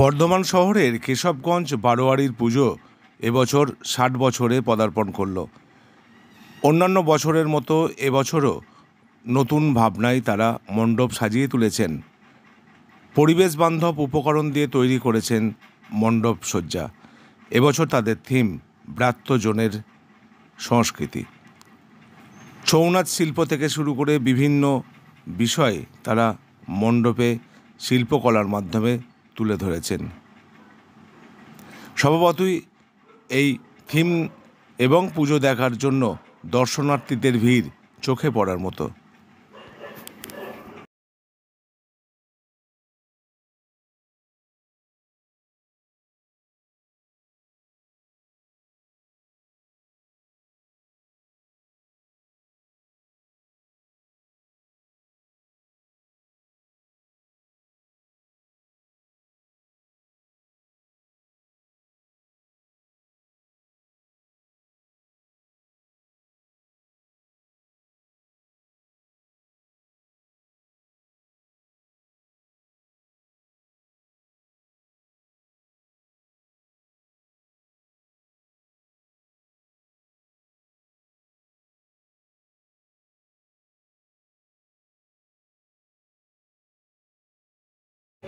বর্ধমান শহরের কেশবগঞ্জ বারোয়ারির পুজো এবছর ষাট বছরে পদার্পণ করল অন্যান্য বছরের মতো এবছরও নতুন ভাবনায় তারা মণ্ডপ সাজিয়ে তুলেছেন পরিবেশ বান্ধব উপকরণ দিয়ে তৈরি করেছেন মণ্ডপ শয্যা এবছর তাদের থিম জোনের সংস্কৃতি ছৌনাচ শিল্প থেকে শুরু করে বিভিন্ন বিষয়ে তারা মণ্ডপে শিল্পকলার মাধ্যমে তুলে ধরেছেন স্বভাবতই এই থিম এবং পুজো দেখার জন্য দর্শনার্থীদের ভিড় চোখে পড়ার মতো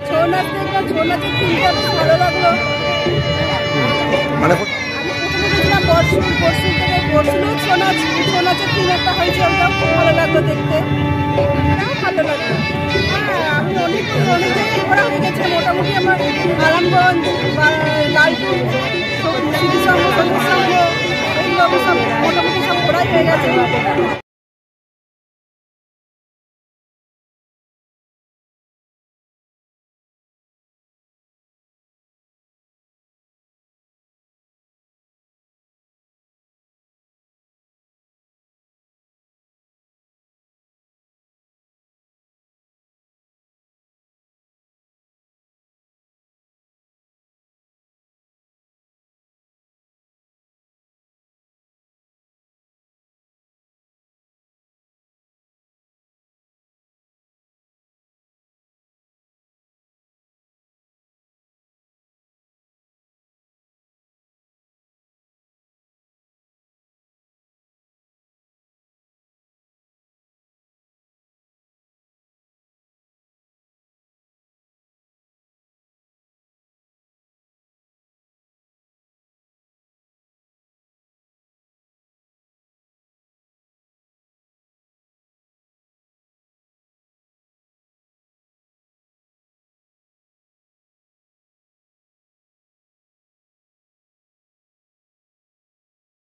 ছৌ নাচ দেখলাম ছৌ নাচের থিমটা বেশ ভালো লাগলো মানে পরশু পরশু একটা হয়েছে খুব ভালো লাগলো দেখতে ভালো লাগলো আমি অনেক অনেক জায়গায় মোটামুটি আমার আরামগঞ্জ লালপুর সিটি সংঘ সবুজ সংঘ এইগুলো মোটামুটি সব ঘোরাই হয়ে গেছে